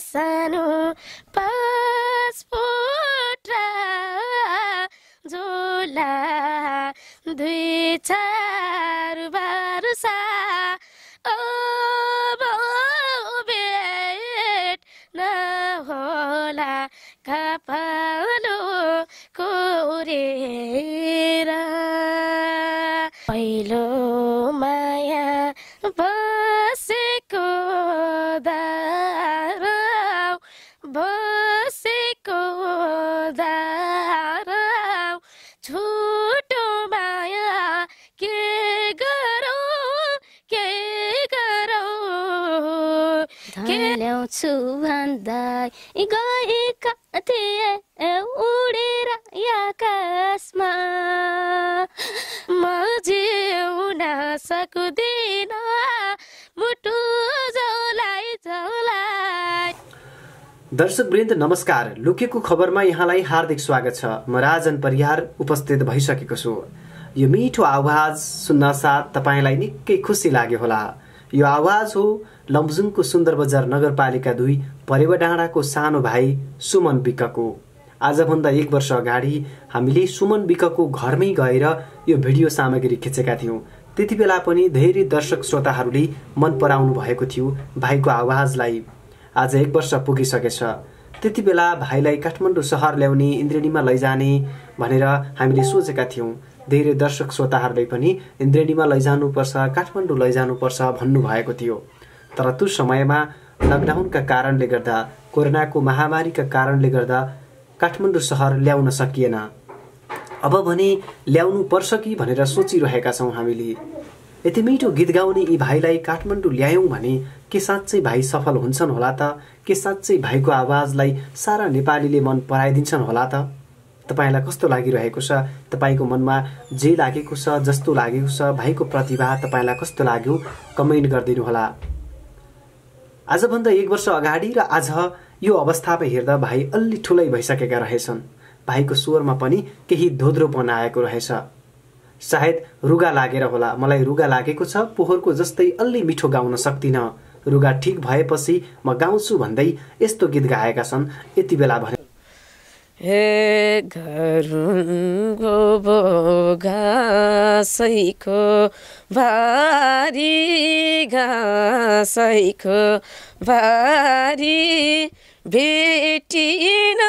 सानो पासपोर्ट झुला दुई चार बारुसा ओ नहोला कपालो कोरे सुभन्दा गएका थिए उडेर आकाशमा म जिउन सक्दिन मुटु जौलाई जौलाई दर्शक वृन्द नमस्कार लुकेको खबरमा यहाँलाई हार्दिक स्वागत छ म राजन परिहार उपस्थित भइसकेको छु यो मिठो आवाज सुन्न साथ तपाईँलाई निकै खुसी लाग्यो होला यो आवाज हो लम्जुङको सुन्दर बजार नगरपालिका दुई परेवा डाँडाको सानो भाइ सुमन विकको आजभन्दा एक वर्ष अगाडि हामीले सुमन विकको घरमै गएर यो भिडियो सामग्री खिचेका थियौँ त्यति बेला पनि धेरै दर्शक श्रोताहरूले मन पराउनु भएको थियो भाइको आवाजलाई आज एक वर्ष पुगिसकेछ त्यति बेला भाइलाई काठमाडौँ सहर ल्याउने इन्द्रिणीमा लैजाने भनेर हामीले सोचेका थियौँ धेरै दर्शक श्रोताहरूले पनि इन्द्रेणीमा लैजानुपर्छ काठमाडौँ लैजानुपर्छ भन्नुभएको थियो तर त्यो समयमा लकडाउनका कारणले गर्दा कोरोनाको महामारीका कारणले गर्दा काठमाडौँ सहर ल्याउन सकिएन अब भने ल्याउनु पर्छ कि भनेर सोचिरहेका छौँ हामीले यति मिठो गीत गाउने यी भाइलाई काठमाडौँ ल्यायौँ भने के साँच्चै भाइ सफल हुन्छन् होला त के साँच्चै भाइको आवाजलाई सारा नेपालीले मन पराइदिन्छन् होला त तपाईँलाई कस्तो लागिरहेको छ तपाईँको मनमा जे लागेको छ जस्तो लागेको छ भाइको प्रतिभा तपाईँलाई कस्तो लाग्यो कमेन्ट गरिदिनुहोला आजभन्दा एक वर्ष अगाडि र आज यो अवस्थामा हेर्दा भाइ अलि ठुलै भइसकेका रहेछन् भाइको स्वरमा पनि केही धोद्रोपन आएको रहेछ सायद रुगा लागेर होला मलाई रुगा लागेको छ पोहोरको जस्तै अलि मिठो गाउन सक्दिनँ रुगा ठिक भएपछि म गाउँछु भन्दै यस्तो गीत गाएका छन् यति बेला भने हे घरुङ्गो घाँसैको भारी घाँसैको भारी भेटिन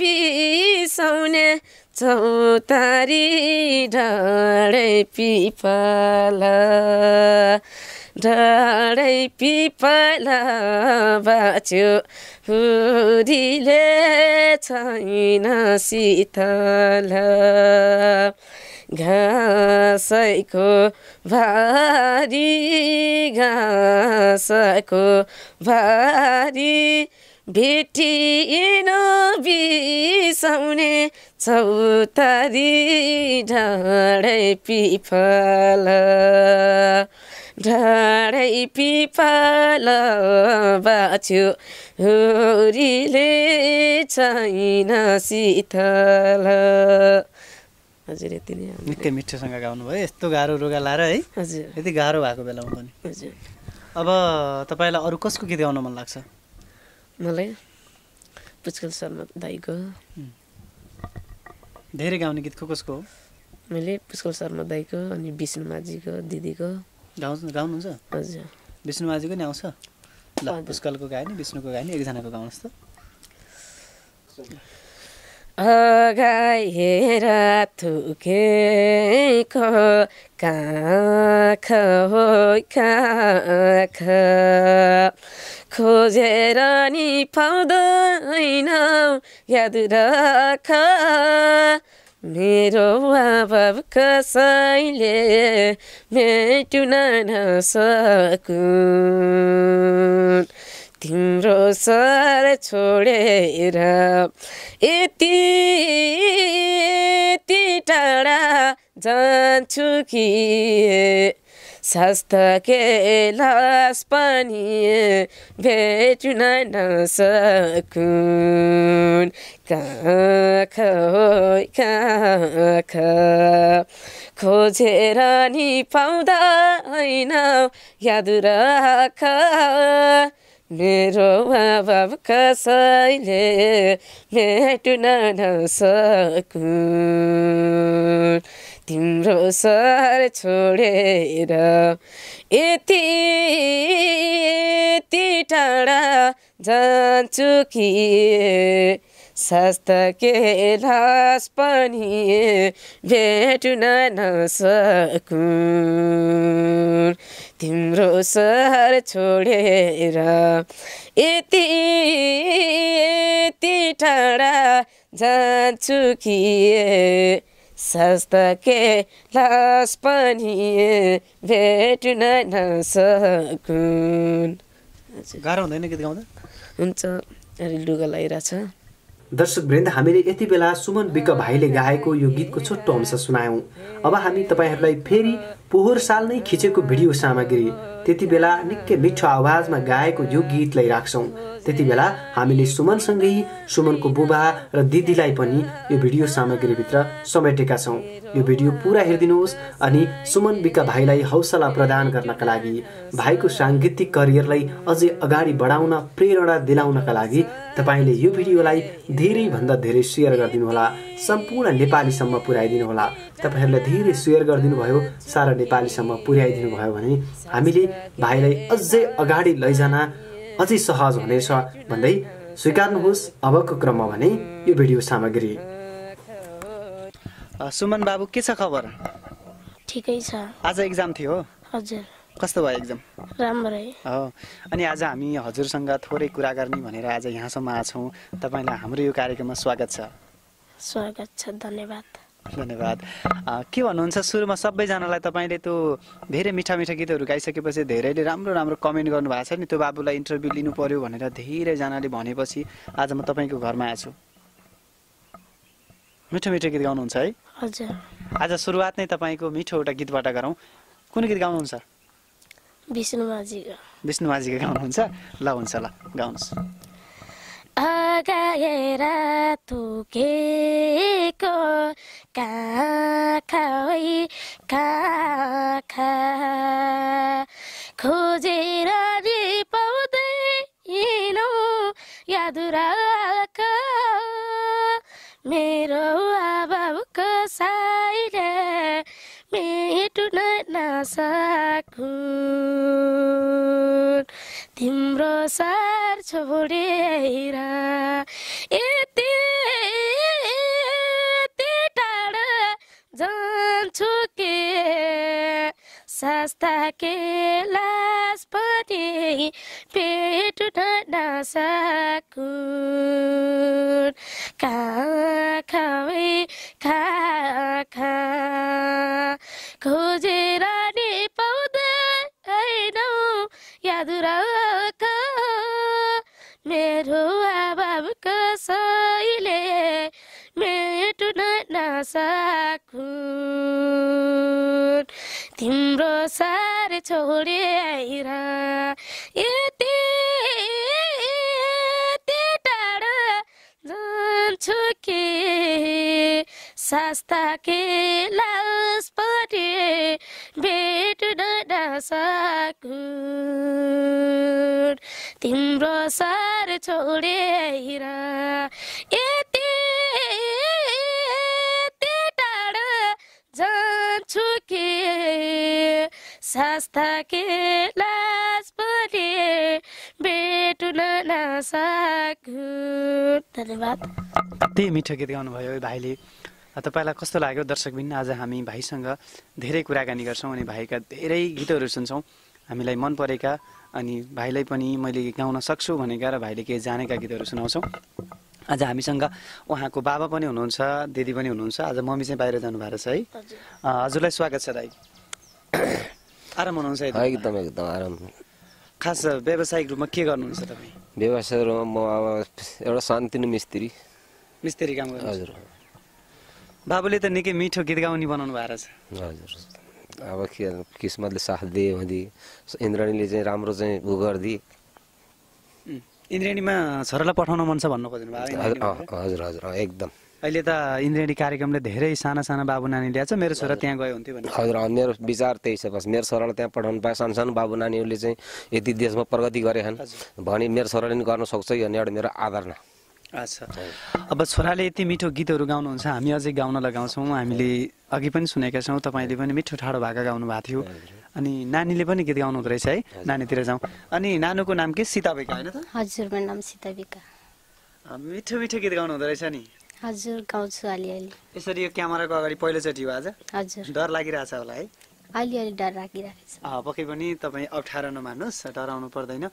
बिसाउने चौतारी ढाडे पिपाला डरै पिपल बाँच्यो हुरीले छैन शीतल घाँसैको भारी घाँसको भारी भेटिन बिसाउने चौतारी ढाडै पिफल ढाडै पिपाल बाछु हुरीले छैन शीतल हजुर यति नै निकै मिठोसँग गाउनुभयो यस्तो गाह्रो रुगा लाएर है हजुर यति गाह्रो भएको बेलामा पनि हजुर अब तपाईँलाई अरू कसको गीत गाउन मन लाग्छ मलाई पुचकल शर्मा दाईको धेरै गाउने गीत को कसको हो मैले पुष्कल शर्मा दाईको अनि विष्णु माझीको दिदीको गाउनुहुन्छ हजुर विष्णु माझीको नि आउँछ ल पुष्कलको गायो नि विष्णुको गायो नि एकजनाको गाउनुहोस् त अगाएर थुकेको काख हो काख खोजेर नि पाउँदैन याद राख मेरो बाबा कसैले मेटुना सकु तिम्रो सर छोडेर यति यति टाढा जान्छु कि सस्तके के लास पनि भेट्न नसकुन् काख खोजेर नि पाउँदैन याद राख मेरो बाबु कसैले भेट्न नसकु तिम्रो सर छोडेर यति यति टाढा जान्छु कि सस्ता के लास पनि भेट्न नसकु तिम्रो सर छोडेर यति यति टाढा जान्छु कि सस्तके लास पनि भेट्न नसकुन् गाह्रो हुँदैन गीत गाउँदा हुन्छ लुगा लगाइरहेछ दर्शक वृन्द हामीले यति बेला सुमन विक भाइले गाएको यो गीतको छोटो अंश सुनायौँ अब हामी तपाईँहरूलाई फेरि पोहोर साल नै खिचेको भिडियो सामग्री त्यति बेला निकै मिठो आवाजमा गाएको यो गीतलाई राख्छौँ त्यति बेला हामीले सुमनसँगै सुमनको बुबा र दिदीलाई पनि यो भिडियो सामग्रीभित्र समेटेका छौँ यो भिडियो पुरा हेरिदिनुहोस् अनि सुमन विका भाइलाई हौसला प्रदान गर्नका लागि भाइको साङ्गीतिक करियरलाई अझै अगाडि बढाउन प्रेरणा दिलाउनका लागि तपाईँले यो भिडियोलाई धेरैभन्दा धेरै सेयर गरिदिनुहोला सम्पूर्ण नेपालीसम्म पुर्याइदिनु होला तपाईँहरूलाई धेरै सेयर गरिदिनु भयो सारा नेपालीसम्म पुर्याइदिनु भयो भने हामीले भाइलाई अझै अगाडि लैजान अझै सहज हुनेछ भन्दै स्वीकार्नुहोस् अबको क्रममा भने यो भिडियो सामग्री सुमन बाबु के छ खबर ठिकै छ आज एक्जाम थियो हजुर कस्तो भयो एक्जाम राम्रै हो अनि आज हामी हजुरसँग थोरै कुरा गर्ने भनेर आज यहाँसम्म आएको छौँ तपाईँलाई हाम्रो यो कार्यक्रममा स्वागत छ स्वागत छ धन्यवाद धन्यवाद के भन्नुहुन्छ सुरुमा सबैजनालाई तपाईँले त्यो धेरै मिठा मिठा गीतहरू गाइसकेपछि धेरैले राम्रो राम्रो कमेन्ट गर्नुभएको छ नि त्यो बाबुलाई इन्टरभ्यू लिनु पर्यो भनेर धेरैजनाले भनेपछि आज म तपाईँको घरमा आएछु मिठो मिठो गीत गाउनुहुन्छ है हजुर आज सुरुवात नै तपाईँको मिठो एउटा गीतबाट गरौँ कुन गीत गाउनुहुन्छ विष्णुमाजीको विष्णुमाजीको गाउनुहुन्छ ल हुन्छ ल गाउनुहोस् अगाएर तुकेको को काखा खोजेर नि पाउँदैन यादुराको मेरो आबाबुको साइले मेटुन नसकु तिम्रो सार छोडेर यति यति टाढा जान्छु के सस्ता के लासपति पेट उठाउन सकु खा खा खा खोजेर नि पाउँदै साखुर तिम्रो सार छोडे आएर यति यति जान्छु के सास्ता के लाउस भेट भेट्न साखुर तिम्रो सार छोडे आएर आस्था लास परे भेटुन नसाकु धन्यवाद त्यही मिठो गीत गाउनुभयो भाइले तपाईँलाई कस्तो लाग्यो दर्शकबिन आज हामी भाइसँग धेरै कुराकानी गर्छौँ अनि भाइका धेरै गीतहरू सुन्छौँ हामीलाई मन परेका अनि भाइलाई पनि मैले गाउन सक्छु भनेका र भाइले केही जानेका गीतहरू सुनाउँछौँ आज हामीसँग उहाँको बाबा पनि हुनुहुन्छ दिदी पनि हुनुहुन्छ आज मम्मी चाहिँ बाहिर जानुभएको छ है हजुरलाई स्वागत छ दाई आराम हुनुहुन्छ एकदम एकदम आराम खास व्यावसायिक रूपमा के गर्नुहुन्छ तपाईँ व्यवसाय रूपमा म अब एउटा शान्तिनु मिस्त्री मिस्त्री काम गर्नु हजुर बाबुले त निकै मिठो गीत गाउने बनाउनु भएको रहेछ हजुर अब के किस्मतले साथ दिए भने इन्द्रणीले चाहिँ राम्रो चाहिँ उ गरिदिए इन्द्रणीमा छोरालाई पठाउन मन छ भन्नु खोज्नु भएको हजुर हजुर एकदम अहिले त इन्द्रेणी कार्यक्रमले धेरै साना साना बाबु नानी ल्याएको छ मेरो छोरा त्यहाँ गयो हुन्थ्यो भने हजुर मेरो विचार त्यही छ बस मेरो छोरालाई त्यहाँ पठाउनु पाए सानो सानो बाबु नानीहरूले चाहिँ यति देशमा प्रगति गरे गरेछन् भने मेरो छोराले पनि गर्न सक्छ भन्ने एउटा मेरो आधारणा अच्छा अब छोराले यति मिठो गीतहरू गाउनुहुन्छ हामी अझै गाउन लगाउँछौँ हामीले अघि पनि सुनेका छौँ तपाईँले पनि मिठो ठाडो भाका गाउनु भएको थियो अनि नानीले पनि गीत गाउनु हुँदो रहेछ है नानीतिर जाउँ अनि नानुको नाम के सीता होइन त हजुर मेरो नाम सीता मिठो मिठो गीत गाउनु हुँदो रहेछ नि हजुर गाउँछु अलिअलि यसरी यो क्यामेराको अगाडि पहिलोचोटि हो आज हजुर डर लागिरहेछ होला है अलिअलि डर लागिरहेको छ पक्कै पनि तपाईँ अप्ठ्यारो नमान्नुहोस् डराउनु पर्दैन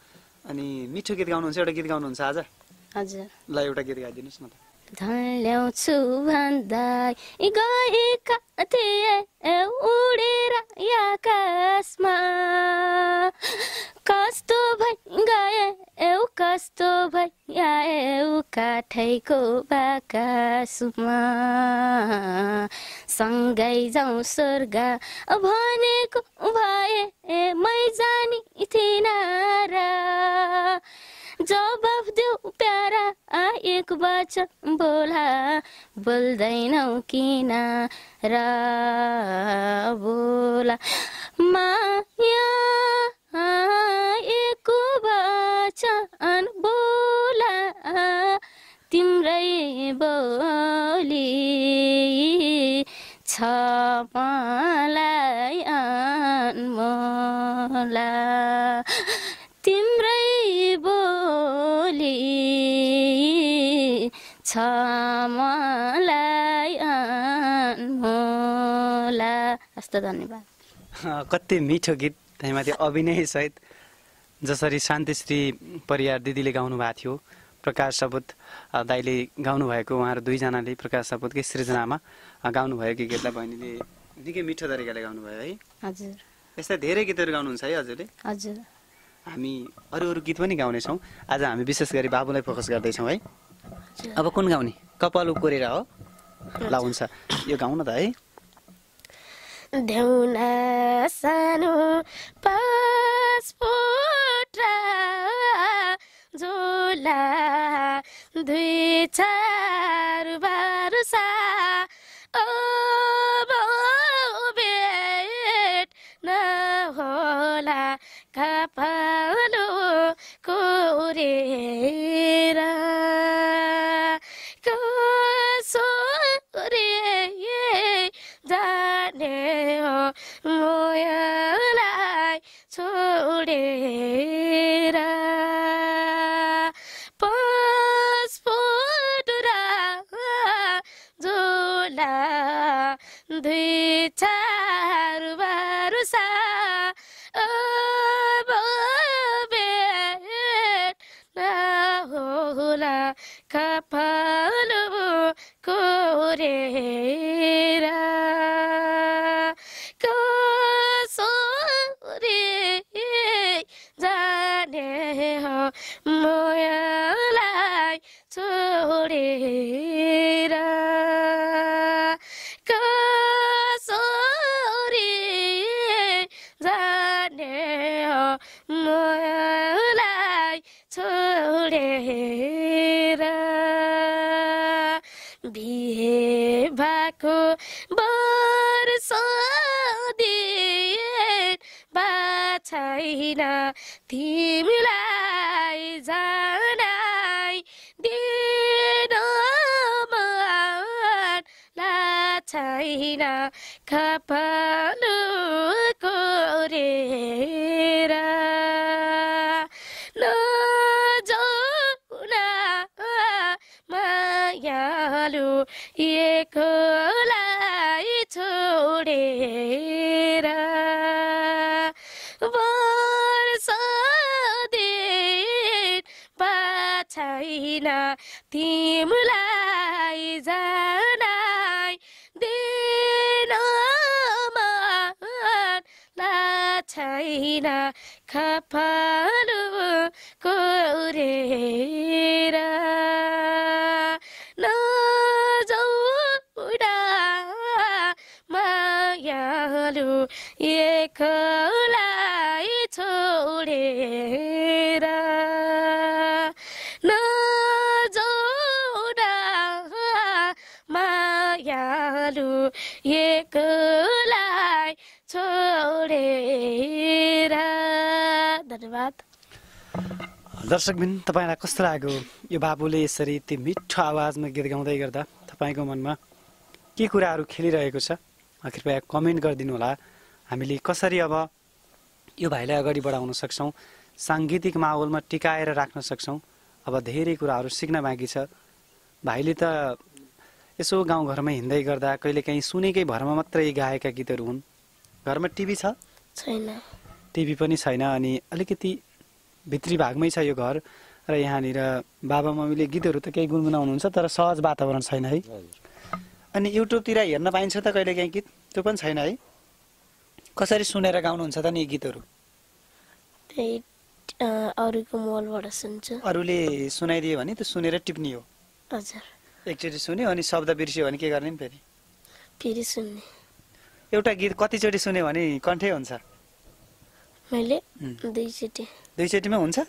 अनि मिठो गीत गाउनुहुन्छ एउटा गीत गाउनुहुन्छ आज हजुर ल एउटा गीत गाइदिनुहोस् न त धन ल्याउँछु भन्दै गएका थिए उडेर आकाशमा कस्तो भइ गए एउ कस्तो भइ एउ काठैको बाकासमा सँगै जाउँ स्वर्ग भनेको भए मै जानी थिएन र जवाफ देऊ प्यारा आ एक बाच बोला बोल्दैनौ किन र बोला माया एक बा धन्यवाद कति मिठो गीत त्यहीमाथि अभिनय सहित जसरी शान्तिश्री परियार दिदीले गाउनु भएको थियो प्रकाश सबुत दाईले गाउनुभएको उहाँहरू दुईजनाले प्रकाश सबुतकै सृजनामा गाउनुभएको गीतलाई बहिनीले निकै मिठो तरिकाले गाउनुभयो है हजुर यस्ता धेरै गीतहरू गाउनुहुन्छ है हजुरले हजुर हामी अरू अरू गीत पनि गाउनेछौँ आज हामी विशेष गरी बाबुलाई फोकस गर्दैछौँ है अब कुन गाउने कपाल उकोरेर हो ल हुन्छ यो गाउँ त है देउना सानो पासपोर्ट झोला दुई चार बारुसा तिमीलाई छोडेर कसोरी जाने हो मलाई छोडेर बिहे भएको वर्ष दिए छैन तिमीलाई छैन खपालु कोरेर नजाउना मायालु एकोलाई छोडेर छैन तिमलाई जा छैन खपालुको उरेर दर्शकबिन तपाईँलाई कस्तो लाग्यो यो बाबुले यसरी त्यो मिठो आवाजमा गीत गाउँदै गर्दा तपाईँको मनमा के कुराहरू खेलिरहेको छ कृपया कमेन्ट गरिदिनु होला हामीले कसरी अब यो भाइलाई अगाडि बढाउन सक्छौँ साङ्गीतिक माहौलमा टिकाएर राख्न सक्छौँ अब धेरै कुराहरू सिक्न बाँकी छ भाइले त यसो गाउँघरमा हिँड्दै गर्दा कहिलेकाहीँ सुनेकै भरमा मात्रै गाएका गीतहरू हुन् घरमा टिभी छैन टिभी पनि छैन अनि अलिकति भित्री भागमै छ यो घर र यहाँनिर बाबा मम्मीले गीतहरू त केही गुनगुनाउनुहुन्छ तर सहज वातावरण छैन है अनि युट्युबतिर हेर्न पाइन्छ त कहिले काहीँ गीत त्यो पनि छैन है कसरी सुनेर गाउनुहुन्छ त नि गीतहरू अरूको मोबाइलबाट सुन्छ अरूले सुनाइदियो भने त्यो सुनेर टिप्ने हो हजुर एकचोटि सुन्यो अनि शब्द बिर्स्यो भने के गर्ने नि फेरि फेरि सुन्ने एउटा गीत कतिचोटि सुन्यो भने कन्ठै हुन्छ मैले दुईचोटि दुईचोटिमा हुन्छ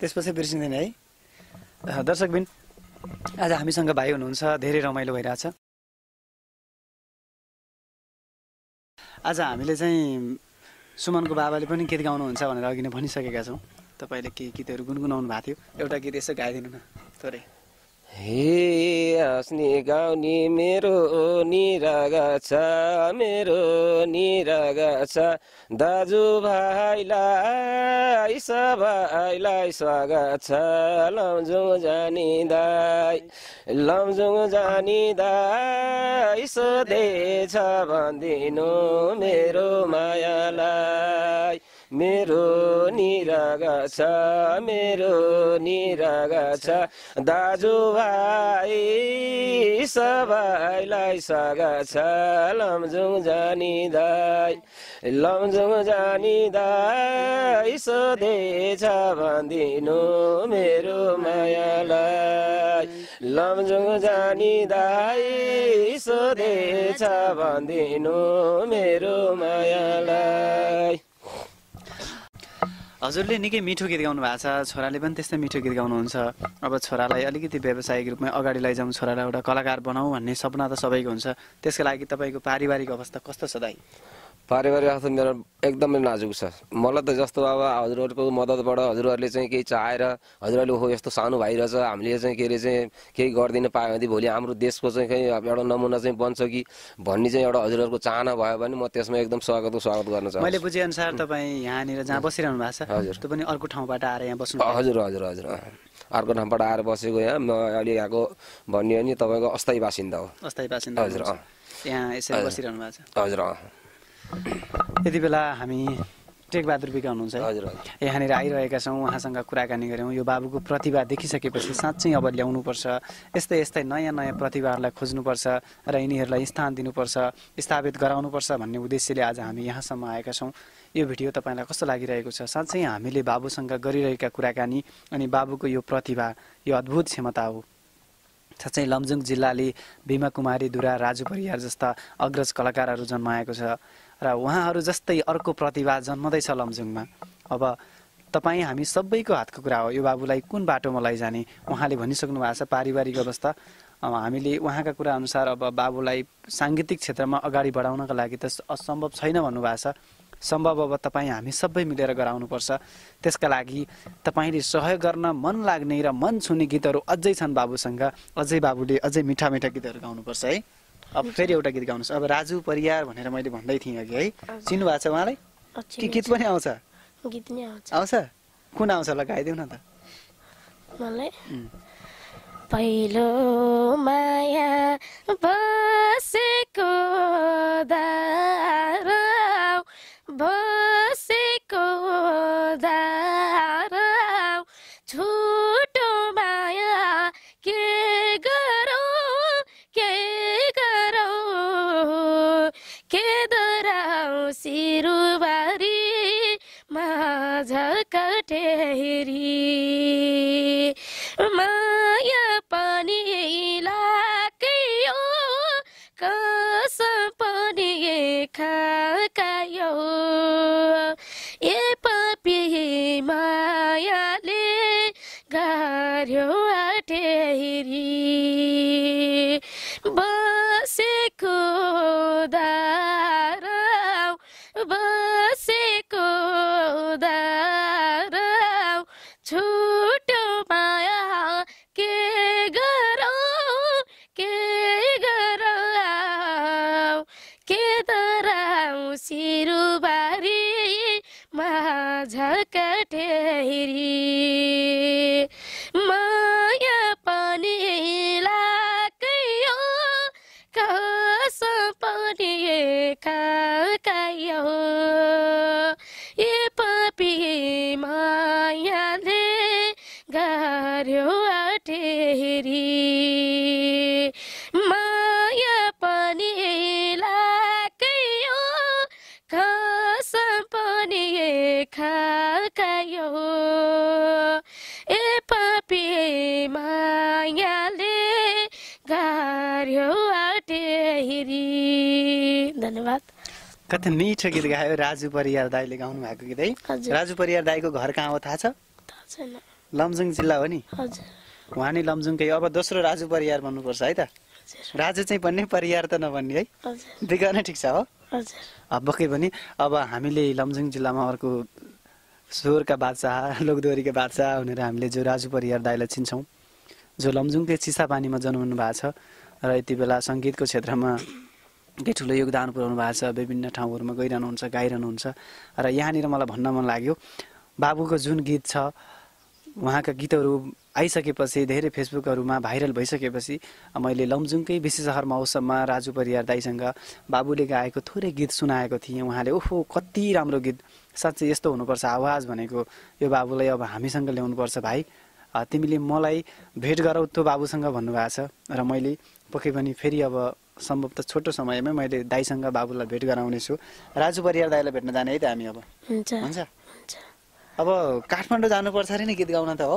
त्यसपछि बिर्सिँदैन है दर्शकबिन आज हामीसँग भाइ हुनुहुन्छ धेरै रमाइलो भइरहेछ आज हामीले चाहिँ सुमनको बाबाले पनि गीत गाउनुहुन्छ भनेर अघि नै भनिसकेका छौँ तपाईँले केही गीतहरू गुनगुनाउनु भएको थियो एउटा गीत यसो गाइदिनु न थोरै हे हाँस्ने गाउने मेरो निरागा छ मेरो निरागा छ दाजुभाइलाई सबैलाई स्वागत छ लमजुङ जाने दाई लमजुङ जाने दाई सोधेछ भनिदिनु मेरो मायालाई मेरो निराग छ मेरो निराग छ दाजुभाइ सबैलाई सग छ लम्जुङ जानी दाई लमजुङ जानी दाई सोधेछ भनिदिनु मेरो मायालाई लम्जुङ जानी दाई सोधेछ भनिदिनु मेरो मायालाई हजुरले निकै मिठो गीत गाउनु भएको छ छोराले पनि त्यस्तै मिठो गीत गाउनुहुन्छ अब छोरालाई अलिकति व्यावसायिक रूपमा अगाडि लैजाउँ छोरालाई एउटा कलाकार बनाऊ भन्ने सपना त सबैको हुन्छ त्यसको लागि तपाईँको पारिवारिक अवस्था कस्तो छ दाइ पारिवारिक अवस्था मेरो एकदमै नाजुक छ मलाई त जस्तो अब हजुरहरूको मद्दतबाट हजुरहरूले चाहिँ केही चाहेर हजुरहरूले हो यस्तो सानो भाइ रहेछ हामीले चाहिँ के अरे चाहिँ केही गरिदिन पायो भने भोलि हाम्रो देशको चाहिँ केही एउटा नमुना चाहिँ बन्छ कि भन्ने चाहिँ एउटा हजुरहरूको चाहना भयो भने म त्यसमा एकदम स्वागतको स्वागत गर्न चाहन्छु मैले बुझेअनुसार तपाईँ यहाँनिर जहाँ बसिरहनु भएको छ हजुर पनि अर्को ठाउँबाट आएर यहाँ बस्नु हजुर हजुर हजुर अर्को ठाउँबाट आएर बसेको यहाँ म अहिले यहाँको भन्यो भने तपाईँको अस्थायी बासिन्दा हो अस्थायी बासिन्दा हजुर यहाँ यसरी बसिरहनु भएको छ हजुर यति बेला हामी टेकबहादुर विका हुनुहुन्छ हजुर यहाँनिर आइरहेका छौँ उहाँसँग कुराकानी गऱ्यौँ यो बाबुको प्रतिभा देखिसकेपछि साँच्चै अब ल्याउनुपर्छ यस्तै यस्तै नयाँ नयाँ प्रतिभाहरूलाई खोज्नुपर्छ र यिनीहरूलाई स्थान दिनुपर्छ स्थापित गराउनुपर्छ भन्ने उद्देश्यले आज हामी यहाँसम्म आएका छौँ यो भिडियो तपाईँलाई कस्तो लागिरहेको छ साँच्चै हामीले बाबुसँग गरिरहेका कुराकानी अनि बाबुको यो प्रतिभा यो अद्भुत क्षमता हो साँच्चै लमजुङ जिल्लाले भीमा कुमारी दुरा राजु परियार जस्ता अग्रज कलाकारहरू जन्माएको छ र उहाँहरू जस्तै अर्को प्रतिभा जन्मदैछ लमजुङमा अब तपाईँ हामी सबैको हातको कुरा हो यो बाबुलाई कुन बाटोमा लैजाने उहाँले भनिसक्नु भएको छ पारिवारिक अवस्था अब हामीले उहाँका अनुसार अब बाबुलाई साङ्गीतिक क्षेत्रमा अगाडि बढाउनका लागि त असम्भव छैन भन्नुभएको छ सम्भव अब तपाईँ हामी सबै मिलेर गराउनुपर्छ त्यसका लागि तपाईँले सहयोग गर्न मन लाग्ने र मन छुने गीतहरू अझै छन् बाबुसँग अझै बाबुले अझै मिठा मिठा गीतहरू गाउनुपर्छ है अब फेरि एउटा गीत गाउनुहोस् अब राजु परियार भनेर मैले भन्दै थिएँ अघि है चिन्नुभएको छ उहाँलाई कि गीत पनि आउँछ आउँछ कुन आउँछ ल गाइदेऊ न त पहिलो माया बसेको बसेको धारा छुटो माया के गरौँ के गरौँ के दराउ सिरुबारी माझ कटेरी कति मिठो गीत गायो राजु परियार दाईले गाउनु भएको गीत है राजु परियार दाईको घर कहाँ हो थाहा छ लमजुङ जिल्ला हो नि उहाँ नै लमजुङकै अब दोस्रो राजु परियार भन्नुपर्छ है त राजु चाहिँ भन्ने परियार त नभन्ने है दुईको नै ठिक छ हो अब के पनि अब हामीले लमजुङ जिल्लामा अर्को स्वरका बादशाह लोकदोरीका बादशाह भनेर हामीले जो राजु परियार दाईलाई चिन्छौँ जो लमजुङकै चिसापानीमा जन्मनु भएको छ र यति बेला सङ्गीतको क्षेत्रमा निकै ठुलो योगदान पुऱ्याउनु भएको छ विभिन्न ठाउँहरूमा गइरहनुहुन्छ गाइरहनुहुन्छ र यहाँनिर मलाई भन्न मन लाग्यो बाबुको जुन गीत छ उहाँका गीतहरू आइसकेपछि धेरै फेसबुकहरूमा भाइरल भइसकेपछि मैले लम्जुङकै विशेष सहर महोत्सवमा राजु परियार दाईसँग बाबुले गाएको थोरै गीत सुनाएको थिएँ उहाँले ओहो कति राम्रो गीत साँच्चै यस्तो हुनुपर्छ आवाज भनेको यो बाबुलाई अब हामीसँग ल्याउनुपर्छ भाइ तिमीले मलाई भेट गराउ त्यो बाबुसँग भन्नुभएको छ र मैले पक्कै पनि फेरि अब सम्भवतः छोटो समयमै मैले दाईसँग बाबुलाई भेट गराउनेछु राजु परिवार दाईलाई भेट्न जाने है त हामी अब हुन्छ अब काठमाडौँ जानुपर्छ अरे नि गीत गाउन त हो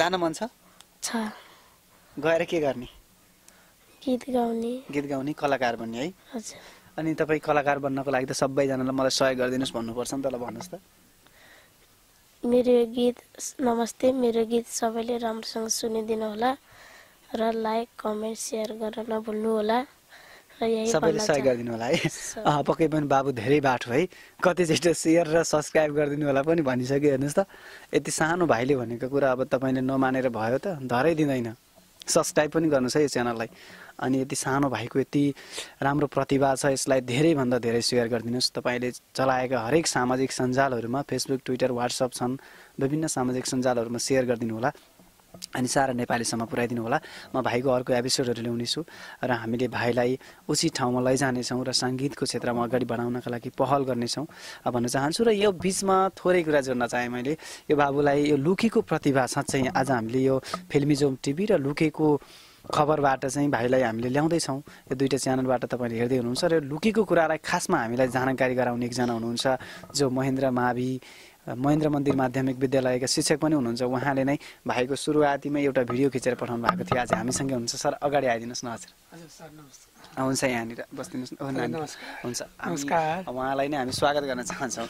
जान मन छ गएर के गर्ने गीत गाउने गीत गाउने कलाकार बन्ने है अनि तपाईँ कलाकार बन्नको लागि त सबैजनालाई मलाई सहयोग गरिदिनुहोस् भन्नुपर्छ नि त ल भन्नुहोस् त मेरो गीत नमस्ते मेरो गीत सबैले राम्रोसँग सुनिदिनु होला र लाइक कमेन्ट सेयर गर्न होला सबैले सहयोग गरिदिनु होला है पक्कै पनि बाबु धेरै बाटो है कतिचोटि सेयर र सब्सक्राइब गरिदिनु होला पनि भनिसक्यो हेर्नुहोस् त यति सानो भाइले भनेको कुरा अब तपाईँले नमानेर भयो त धरै दिँदैन सब्सक्राइब पनि गर्नुहोस् है यो च्यानललाई अनि यति सानो भाइको यति राम्रो प्रतिभा छ यसलाई धेरैभन्दा धेरै सेयर गरिदिनुहोस् तपाईँले चलाएका हरेक सामाजिक सञ्जालहरूमा फेसबुक ट्विटर वाट्सएप छन् विभिन्न सामाजिक सञ्जालहरूमा सेयर गरिदिनु होला अनि सारा नेपालीसम्म पुऱ्याइदिनु होला म भाइको अर्को एपिसोडहरू ल्याउनेछु र हामीले भाइलाई उचित ठाउँमा लैजानेछौँ र सङ्गीतको क्षेत्रमा अगाडि बढाउनका लागि पहल गर्नेछौँ भन्न चाहन्छु र यो बिचमा थोरै कुरा जोड्न चाहेँ मैले यो बाबुलाई यो लुकेको प्रतिभा साँच्चै आज हामीले यो फिल्मी जोम टिभी र लुकेको खबरबाट चाहिँ भाइलाई हामीले ल्याउँदैछौँ यो दुइटा च्यानलबाट तपाईँले हेर्दै हुनुहुन्छ र लुकेको कुरालाई खासमा हामीलाई जानकारी गराउने एकजना हुनुहुन्छ जो महेन्द्र मावि महेन्द्र मन्दिर माध्यमिक विद्यालयका शिक्षक पनि हुनुहुन्छ उहाँले नै भाइको सुरुवातीमै एउटा भिडियो खिचेर पठाउनु भएको थियो आज हामीसँगै हुनुहुन्छ सर अगाडि आइदिनुहोस् न हजुर हुन्छ यहाँनिर बस्दिनुहोस् न हुन्छ उहाँलाई नै हामी स्वागत गर्न चाहन्छौँ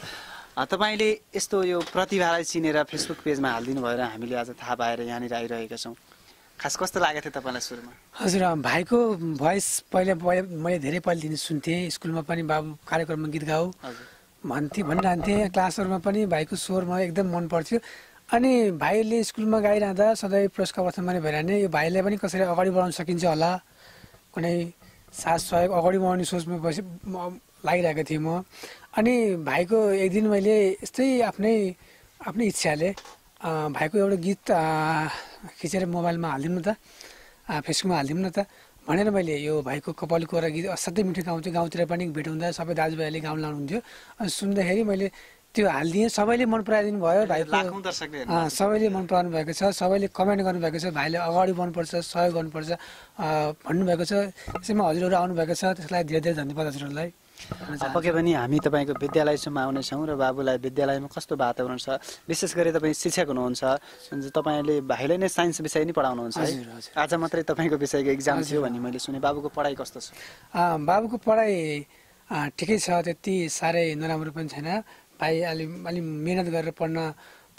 तपाईँले यस्तो यो प्रतिभालाई चिनेर फेसबुक पेजमा हालिदिनु भएर हामीले आज थाहा पाएर यहाँनिर आइरहेका छौँ खास कस्तो लागेको थियो तपाईँलाई सुरुमा हजुर भाइको भोइस पहिले मैले धेरै पहिलेदेखि सुन्थेँ स्कुलमा पनि बाबु कार्यक्रममा गीत गाऊ भन्थे भनिरहन्थेँ क्लासहरूमा पनि भाइको स्वर मलाई एकदम मन पर्थ्यो अनि भाइले स्कुलमा गाइरहँदा सधैँ पुरस्कार माने भइरहने यो भाइलाई पनि कसरी अगाडि बढाउन सकिन्छ होला कुनै साथ सहयोग अगाडि बढाउने सोचमा बसे लागिरहेको थिएँ म अनि भाइको एक दिन मैले यस्तै आफ्नै आफ्नै इच्छाले भाइको एउटा गीत खिचेर मोबाइलमा हालिदिउँ न त फेसबुकमा हालिदिउँ न त भनेर मैले यो भाइको कपाल कोरा गीत असाध्यै मिठो गाउँथ्यो गाउँतिर पनि भेटाउँदा सबै दाजुभाइहरूले गाउँ लानुहुन्थ्यो अनि सुन्दाखेरि मैले त्यो हालिदिएँ सबैले मन पराइदिनु भयो भाइको सबैले मन पराउनु भएको छ सबैले कमेन्ट गर्नुभएको छ भाइले अगाडि बढ्नुपर्छ सहयोग गर्नुपर्छ भन्नुभएको छ त्यसैमा हजुरहरू आउनुभएको छ त्यसलाई धेरै धेरै धन्यवाद हजुरहरूलाई पक्कै पनि हामी तपाईँको विद्यालयसम्म आउनेछौँ र बाबुलाई विद्यालयमा कस्तो वातावरण छ विशेष गरी तपाईँ शिक्षक हुनुहुन्छ तपाईँले भाइले नै साइन्स विषय नै पढाउनुहुन्छ आज मात्रै तपाईँको विषयको इक्जाम थियो भन्ने मैले सुने बाबुको पढाइ कस्तो छ बाबुको पढाइ ठिकै छ त्यति साह्रै नराम्रो पनि छैन भाइ अलि अलि मिहिनेत गरेर पढ्न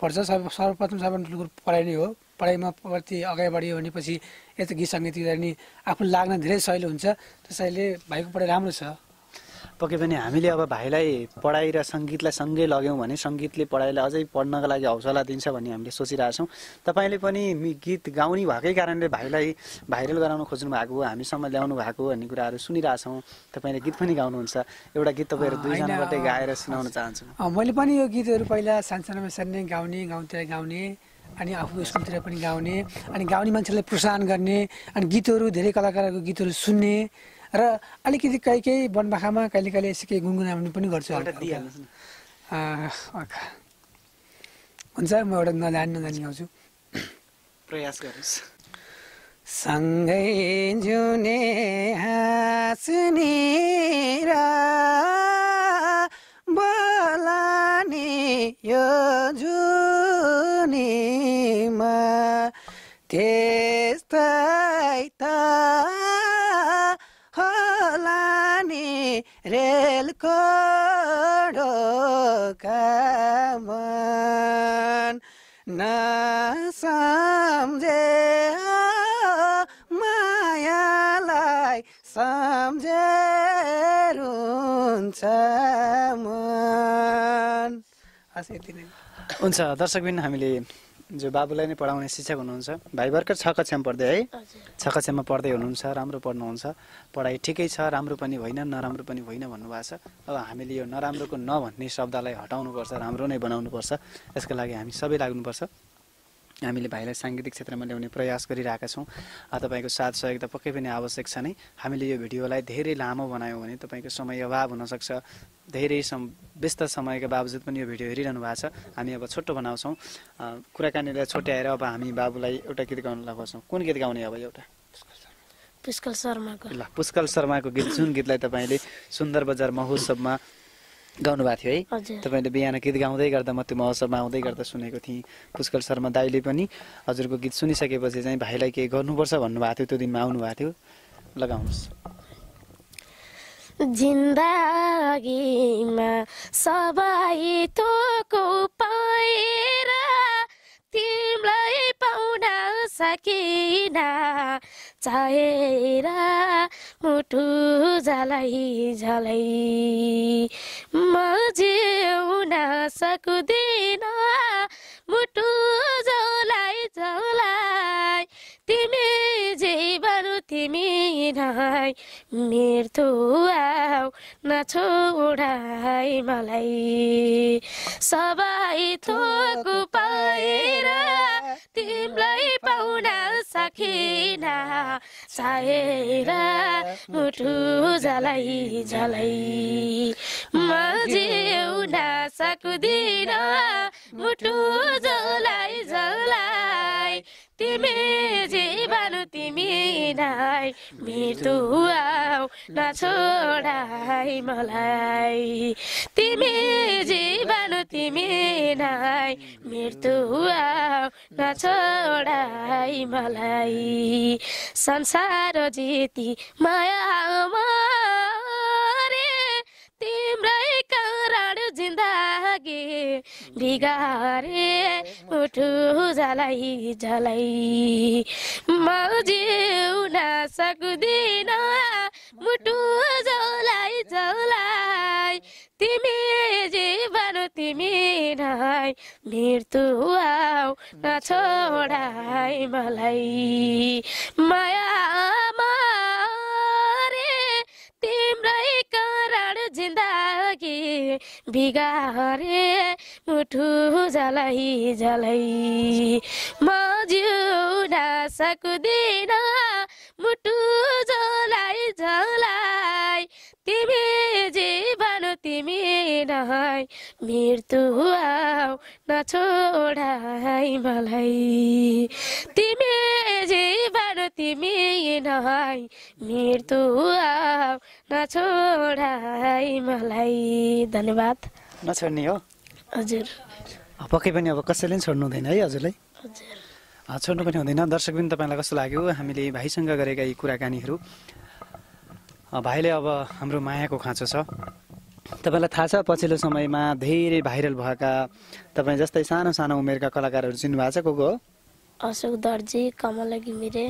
पर्छ सब सर्वप्रथम सबै ठुलो पढाइ नै हो पढाइमा प्रति अगाडि बढ्यो भनेपछि यस्तो गीत सङ्गीत गर्ने नि आफू लाग्न धेरै सहिलो हुन्छ त्यसैले भाइको पढाइ राम्रो छ पक्कै पनि हामीले अब भाइलाई पढाइ र सङ्गीतलाई सँगै लग्यौँ भने सङ्गीतले पढाइलाई अझै पढ्नको लागि हौसला दिन्छ भन्ने हामीले सोचिरहेछौँ तपाईँले पनि गीत गाउने भएकै कारणले भाइलाई भाइरल गराउन खोज्नु भएको हामीसम्म ल्याउनु भएको भन्ने कुराहरू सुनिरहेछौँ तपाईँले गीत पनि गाउनुहुन्छ एउटा गीत तपाईँहरू दुईजनाबाटै गाएर सुनाउन चाहन्छु मैले पनि यो गीतहरू पहिला सानसानोमा सानै गाउने गाउँतिर गाउने अनि आफू स्कुलतिर पनि गाउने अनि गाउने मान्छेलाई प्रोत्साहन गर्ने अनि गीतहरू धेरै कलाकारहरूको गीतहरू सुन्ने र अलिकति कहीँ केही बनबाखामा कहिले कहिले यसो केही गुनगुना पनि गर्छु हुन्छ म एउटा नजानी नजानी आउँछु प्रयास गर्नुहोस् सँगै जुने हाँस्ने र यो जु कडो कामन नसम्झे मायालाई सम्झे रुन्छ मन हुन्छ दर्शकबिन हामीले जो बाबुलाई नै पढाउने शिक्षक हुनुहुन्छ भाइ भर्खर छ कक्षामा पढ्दै है छ कक्षामा पढ्दै हुनुहुन्छ राम्रो पढ्नुहुन्छ पढाइ ठिकै छ राम्रो पनि होइन नराम्रो पनि होइन भन्नुभएको छ अब हामीले यो नराम्रोको नभन्ने शब्दलाई हटाउनुपर्छ राम्रो नै बनाउनुपर्छ यसको लागि हामी सबै लाग्नुपर्छ हामीले भाइलाई साङ्गीतिक क्षेत्रमा ल्याउने प्रयास गरिरहेका छौँ तपाईँको साथ सहयोग त पक्कै पनि आवश्यक छ नै हामीले यो भिडियोलाई धेरै लामो बनायौँ भने तपाईँको समय अभाव हुनसक्छ धेरै सम व्यस्त समयको बावजुद पनि यो भिडियो हेरिरहनु भएको छ हामी अब छोटो बनाउँछौँ कुराकानीलाई छोट्याएर अब हामी बाबुलाई एउटा गीत गाउन लगाउँछौँ कुन गीत गाउने अब एउटा पुष्कल शर्माको ल पुष्कल शर्माको गीत जुन गीतलाई तपाईँले सुन्दर बजार महोत्सवमा गाउनुभएको थियो है तपाईँले बिहान गीत गाउँदै गर्दा म त्यो महोत्सवमा आउँदै गर्दा सुनेको थिएँ पुष्कल शर्मा दाईले पनि हजुरको गीत सुनिसकेपछि चाहिँ भाइलाई केही गर्नुपर्छ भन्नुभएको थियो त्यो दिनमा आउनुभएको थियो लगाउनुहोस् जिन्दगीमा सबै तोको पाएर तिमीलाई सकिन चाहेर मुटु झलै झलै म जिउन सकुदिन मुटु झलाइ झलाइ तिमी जीवन तिमी नै मृत्यु आऊ नछोडाइ मलाई सबै थोक पाएर तिम्लाई पाउन सकिन साएर मुठु झलाई झलाई म जिउन सकुदिन मुठु झलाई झलाई तिमी जीवन तिमीलाई मृत्यु नछोडाइ मलाई तिमी जीवन तिमीलाई मृत्यु नछोडाइ मलाई संसार जिती माया बिगारे उठु जालाई जालाई म न सक्दिन मुटु झौलाई झौलाई तिमी जीवन तिमी नै मृत्यु आऊ नछोडाइ मलाई माया मारे तिम्रै जिन्दगी बिगारे मुठु झलै झलै म जिउन सक्दिन मुटु झोलाई झोलाई तिमी जीव तिमी नहाई मृत्यु नछोडाई मलाई तिमी जीवन तिमी नहाई मृत्यु नछोडाई मलाई धन्यवाद नछोड्ने हो हजुर पक्कै पनि अब कसैले पनि छोड्नु हुँदैन है हजुरलाई हजुर छोड्नु पनि हुँदैन दर्शक पनि तपाईँलाई कस्तो लाग्यो हामीले भाइसँग गरेका यी कुराकानीहरू भाइले अब हाम्रो मायाको खाँचो छ तपाईँलाई थाहा छ पछिल्लो समयमा धेरै भाइरल भएका तपाईँ जस्तै सानो सानो उमेरका कलाकारहरू चिन्नु भएको छ को को हो अशोक दर्जी कमला घिमिरे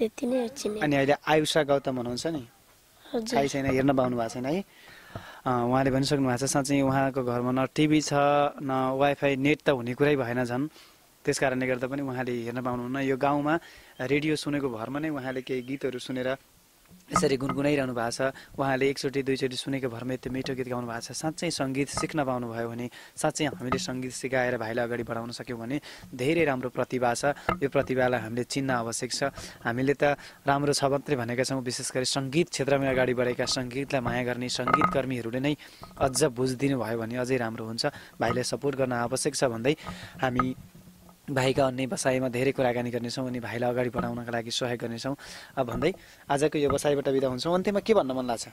त्यति नै चिने अनि अहिले आयुषा गौतम हुनुहुन्छ नि थाहै छैन हेर्न पाउनु भएको छैन है उहाँले भनिसक्नु भएको छ साँच्चै उहाँको घरमा न टिभी छ न वाइफाई नेट त हुने कुरै भएन झन् त्यस कारणले गर्दा पनि उहाँले हेर्न पाउनुहुन्न यो गाउँमा रेडियो सुनेको भरमा नै उहाँले केही गीतहरू सुनेर यसरी गुनगुनाइरहनु भएको छ उहाँले एकचोटि दुईचोटि सुनेको भरमा यति मिठो गीत गाउनु भएको छ साँच्चै सङ्गीत सिक्न पाउनुभयो भने साँच्चै हामीले सङ्गीत सिकाएर भाइलाई अगाडि बढाउन सक्यौँ भने धेरै राम्रो प्रतिभा छ यो प्रतिभालाई हामीले चिन्न आवश्यक छ हामीले त राम्रो छ मात्रै भनेका छौँ विशेष गरी सङ्गीत क्षेत्रमै अगाडि बढेका सङ्गीतलाई माया गर्ने सङ्गीतकर्मीहरूले नै अझ बुझिदिनु भयो भने अझै राम्रो हुन्छ भाइलाई सपोर्ट गर्न आवश्यक छ भन्दै हामी भाइका अन्य बसाइमा धेरै कुराकानी गर्नेछौँ अनि भाइलाई अगाडि बढाउनका लागि सहयोग गर्नेछौँ अब भन्दै आजको यो बसाइबाट विदा हुन्छौँ अन्त्यमा के भन्न मन लाग्छ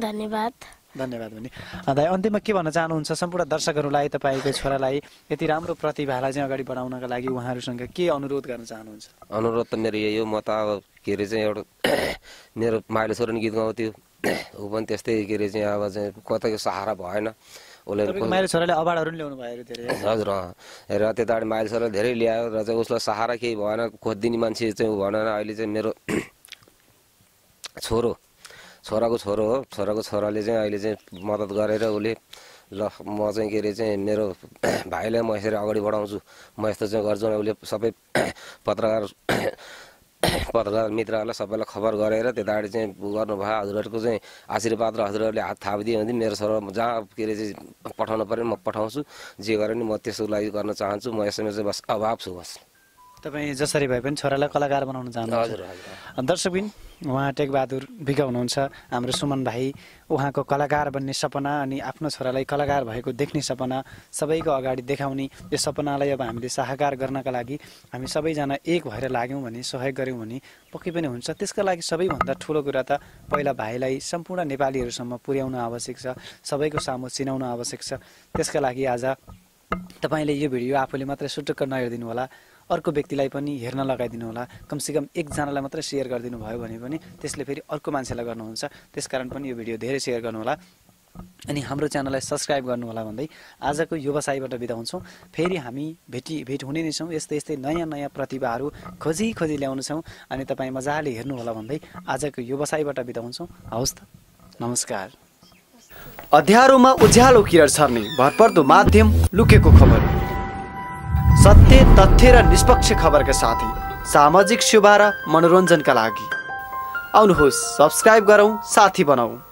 धन्यवाद धन्यवाद भने दाई अन्त्यमा के भन्न चाहनुहुन्छ सम्पूर्ण दर्शकहरूलाई तपाईँको छोरालाई यति राम्रो प्रतिभालाई चाहिँ अगाडि बढाउनका लागि उहाँहरूसँग के अनुरोध गर्न चाहनुहुन्छ अनुरोध त मेरो यही हो म त अब के अरे चाहिँ एउटा मेरो माइलो गीत गाउँथ्यो ऊ पनि त्यस्तै के अरे चाहिँ अब चाहिँ कतैको सहारा भएन माइल छोराले अवार्डहरू पनि ल्याउनु भयो हजुर र त्यताबाट माइल छोराले धेरै ल्यायो र चाहिँ उसलाई सहारा केही भएन खोजिदिने मान्छे चाहिँ भएन अहिले चाहिँ मेरो छोरो छोराको छोरो हो छोराको छोराले चाहिँ अहिले चाहिँ मद्दत गरेर उसले ल म चाहिँ के अरे चाहिँ मेरो भाइलाई म यसरी अगाडि बढाउँछु म यस्तो चाहिँ गर्छु उसले सबै पत्रकार पत्रकार मित्रहरूलाई सबैलाई खबर गरेर दाडी चाहिँ गर्नुभयो हजुरहरूको चाहिँ आशीर्वाद र हजुरहरूले हात थापिदियो भने मेरो सर जहाँ के अरे चाहिँ पठाउनु पऱ्यो म पठाउँछु जे गरेँ नि म त्यसको लागि गर्न चाहन्छु म एसएमएस बस अभाव छु बस तपाईँ जसरी भए पनि छोरालाई कलाकार बनाउन चाहनुहुन्छ दर्शकबिन उहाँ टेकबहादुर भिग हुनुहुन्छ हाम्रो सुमन भाइ उहाँको कलाकार बन्ने सपना अनि आफ्नो छोरालाई कलाकार भएको देख्ने सपना सबैको अगाडि देखाउने यो सपनालाई अब हामीले साहकार गर्नका लागि हामी सबैजना एक भएर लाग्यौँ भने सहयोग गऱ्यौँ भने पक्कै पनि हुन्छ त्यसका लागि सबैभन्दा ठुलो कुरा त पहिला भाइलाई सम्पूर्ण नेपालीहरूसम्म पुर्याउन आवश्यक छ सबैको सामु चिनाउन आवश्यक छ त्यसका लागि आज तपाईँले यो भिडियो आफूले मात्रै सुटुक्क नहेरिदिनु होला अर्को व्यक्तिलाई पनि हेर्न लगाइदिनु होला कमसेकम एकजनालाई मात्रै सेयर गरिदिनु भयो भने पनि त्यसले फेरि अर्को मान्छेलाई गर्नुहुन्छ त्यस कारण पनि यो भिडियो धेरै सेयर गर्नुहोला अनि हाम्रो च्यानललाई सब्सक्राइब गर्नुहोला भन्दै आजको व्यवसायबाट बिदा हुन्छौँ फेरि हामी भेटी भेट हुने नै छौँ यस्तै यस्तै नयाँ नयाँ प्रतिभाहरू खोजी खोजी ल्याउनेछौँ अनि तपाईँ मजाले हेर्नुहोला भन्दै आजको व्यवसायबाट बिदा हुन्छौँ हवस् त नमस्कार अध्ययारोमा उज्यालो किरण छर्ने भरपर्दो माध्यम लुकेको खबर सत्य तथ्य र निष्पक्ष खबरका साथै सामाजिक सेवा र मनोरञ्जनका लागि आउनुहोस् सब्सक्राइब गरौँ साथी बनाऊ